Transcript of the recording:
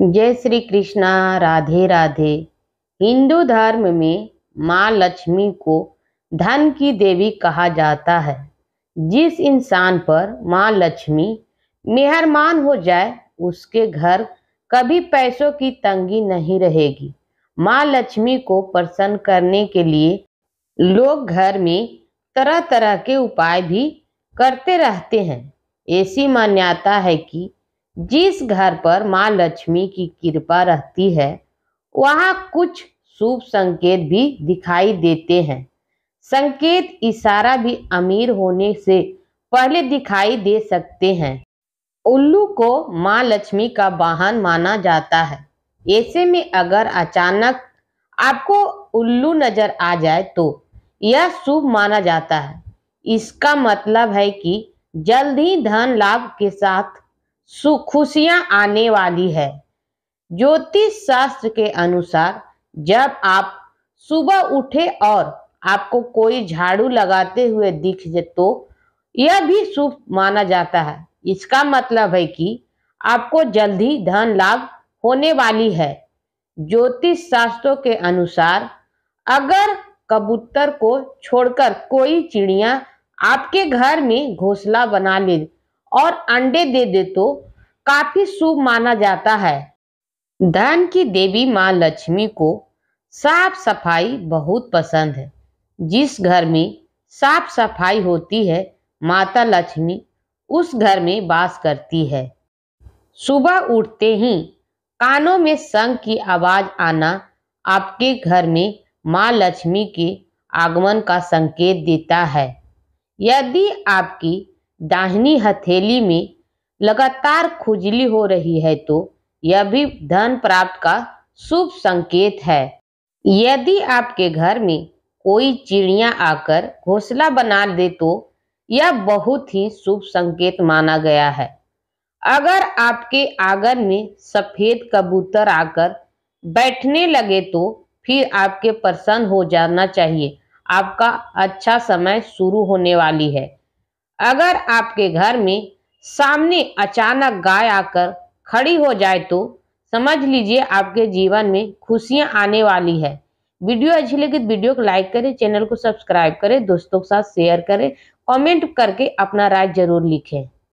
जय श्री कृष्णा राधे राधे हिंदू धर्म में माँ लक्ष्मी को धन की देवी कहा जाता है जिस इंसान पर माँ लक्ष्मी मेहरमान हो जाए उसके घर कभी पैसों की तंगी नहीं रहेगी माँ लक्ष्मी को प्रसन्न करने के लिए लोग घर में तरह तरह के उपाय भी करते रहते हैं ऐसी मान्यता है कि जिस घर पर माँ लक्ष्मी की कृपा रहती है वहाँ कुछ शुभ संकेत भी दिखाई देते हैं संकेत इशारा भी अमीर होने से पहले दिखाई दे सकते हैं उल्लू को माँ लक्ष्मी का वाहन माना जाता है ऐसे में अगर अचानक आपको उल्लू नजर आ जाए तो यह शुभ माना जाता है इसका मतलब है कि जल्द ही धन लाभ के साथ खुशियां आने वाली है ज्योतिष शास्त्र के अनुसार जब आप सुबह उठे और आपको कोई झाड़ू लगाते हुए दिख जाए तो यह भी शुभ माना जाता है इसका मतलब है कि आपको जल्दी धन लाभ होने वाली है ज्योतिष शास्त्रों के अनुसार अगर कबूतर को छोड़कर कोई चिड़िया आपके घर में घोंसला बना ले और अंडे दे दे तो काफी शुभ माना जाता है धन की देवी माँ लक्ष्मी को साफ सफाई बहुत पसंद है जिस घर में साफ सफाई होती है माता लक्ष्मी उस घर में वास करती है सुबह उठते ही कानों में संग की आवाज आना आपके घर में माँ लक्ष्मी के आगमन का संकेत देता है यदि आपकी दाहिनी हथेली में लगातार खुजली हो रही है तो यह भी धन प्राप्त का शुभ संकेत है यदि आपके घर में कोई चिड़िया आकर घोसला बना दे तो यह बहुत ही शुभ संकेत माना गया है अगर आपके आंगन में सफेद कबूतर आकर बैठने लगे तो फिर आपके प्रसन्न हो जाना चाहिए आपका अच्छा समय शुरू होने वाली है अगर आपके घर में सामने अचानक गाय आकर खड़ी हो जाए तो समझ लीजिए आपके जीवन में खुशियां आने वाली है वीडियो अच्छी लगी तो वीडियो को लाइक करें चैनल को सब्सक्राइब करें दोस्तों के साथ शेयर करें कमेंट करके अपना राय जरूर लिखें